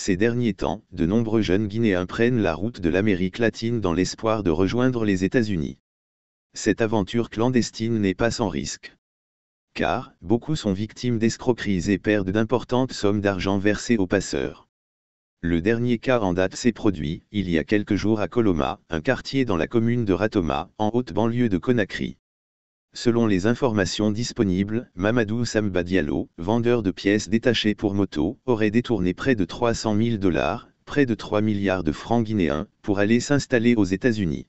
Ces derniers temps, de nombreux jeunes Guinéens prennent la route de l'Amérique latine dans l'espoir de rejoindre les États-Unis. Cette aventure clandestine n'est pas sans risque. Car, beaucoup sont victimes d'escroqueries et perdent d'importantes sommes d'argent versées aux passeurs. Le dernier cas en date s'est produit, il y a quelques jours à Coloma, un quartier dans la commune de Ratoma, en haute banlieue de Conakry. Selon les informations disponibles, Mamadou Samba Diallo, vendeur de pièces détachées pour moto, aurait détourné près de 300 000 dollars, près de 3 milliards de francs guinéens, pour aller s'installer aux États-Unis.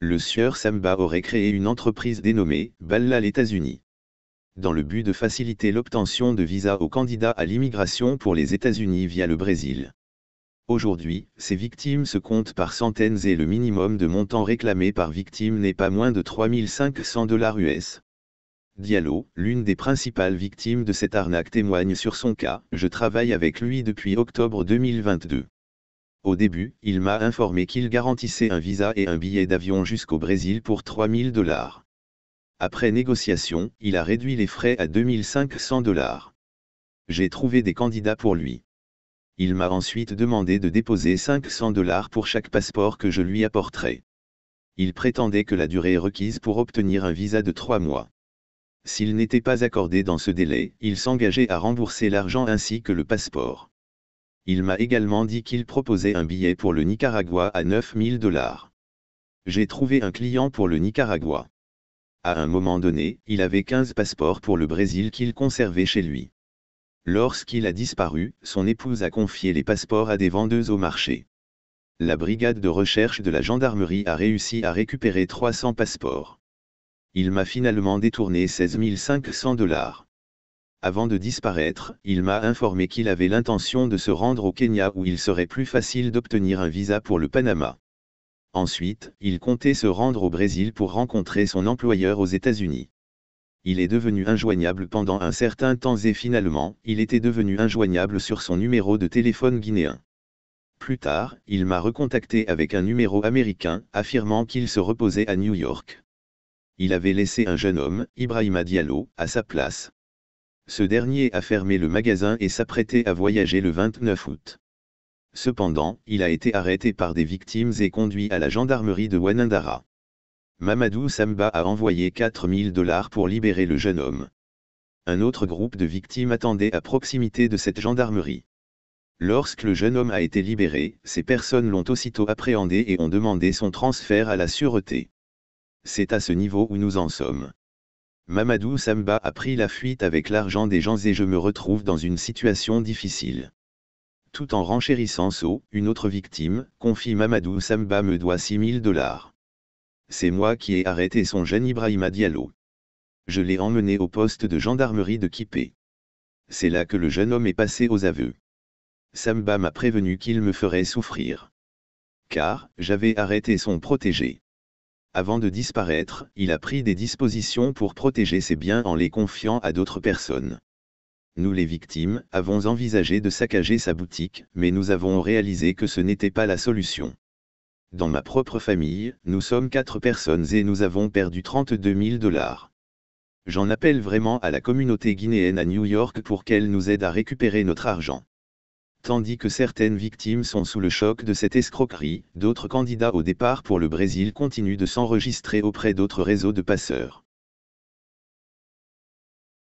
Le sieur Samba aurait créé une entreprise dénommée Balla l'États-Unis. Dans le but de faciliter l'obtention de visas aux candidats à l'immigration pour les États-Unis via le Brésil. Aujourd'hui, ces victimes se comptent par centaines et le minimum de montant réclamé par victime n'est pas moins de 3500 dollars US. Diallo, l'une des principales victimes de cette arnaque témoigne sur son cas, je travaille avec lui depuis octobre 2022. Au début, il m'a informé qu'il garantissait un visa et un billet d'avion jusqu'au Brésil pour 3000 dollars. Après négociation, il a réduit les frais à 2500 dollars. J'ai trouvé des candidats pour lui. Il m'a ensuite demandé de déposer 500 dollars pour chaque passeport que je lui apporterai. Il prétendait que la durée requise pour obtenir un visa de 3 mois. S'il n'était pas accordé dans ce délai, il s'engageait à rembourser l'argent ainsi que le passeport. Il m'a également dit qu'il proposait un billet pour le Nicaragua à 9000 dollars. J'ai trouvé un client pour le Nicaragua. À un moment donné, il avait 15 passeports pour le Brésil qu'il conservait chez lui. Lorsqu'il a disparu, son épouse a confié les passeports à des vendeuses au marché. La brigade de recherche de la gendarmerie a réussi à récupérer 300 passeports. Il m'a finalement détourné 16 500 dollars. Avant de disparaître, il m'a informé qu'il avait l'intention de se rendre au Kenya où il serait plus facile d'obtenir un visa pour le Panama. Ensuite, il comptait se rendre au Brésil pour rencontrer son employeur aux États-Unis il est devenu injoignable pendant un certain temps et finalement, il était devenu injoignable sur son numéro de téléphone guinéen. Plus tard, il m'a recontacté avec un numéro américain, affirmant qu'il se reposait à New York. Il avait laissé un jeune homme, Ibrahima Diallo, à sa place. Ce dernier a fermé le magasin et s'apprêtait à voyager le 29 août. Cependant, il a été arrêté par des victimes et conduit à la gendarmerie de Wanandara. Mamadou Samba a envoyé 4000 dollars pour libérer le jeune homme. Un autre groupe de victimes attendait à proximité de cette gendarmerie. Lorsque le jeune homme a été libéré, ces personnes l'ont aussitôt appréhendé et ont demandé son transfert à la sûreté. C'est à ce niveau où nous en sommes. Mamadou Samba a pris la fuite avec l'argent des gens et je me retrouve dans une situation difficile. Tout en renchérissant So, une autre victime, confie Mamadou Samba me doit 6000 dollars c'est moi qui ai arrêté son jeune Ibrahima Diallo. Je l'ai emmené au poste de gendarmerie de Kipé. C'est là que le jeune homme est passé aux aveux. Samba m'a prévenu qu'il me ferait souffrir. Car, j'avais arrêté son protégé. Avant de disparaître, il a pris des dispositions pour protéger ses biens en les confiant à d'autres personnes. Nous les victimes avons envisagé de saccager sa boutique, mais nous avons réalisé que ce n'était pas la solution. Dans ma propre famille, nous sommes quatre personnes et nous avons perdu 32 000 dollars. J'en appelle vraiment à la communauté guinéenne à New York pour qu'elle nous aide à récupérer notre argent. Tandis que certaines victimes sont sous le choc de cette escroquerie, d'autres candidats au départ pour le Brésil continuent de s'enregistrer auprès d'autres réseaux de passeurs.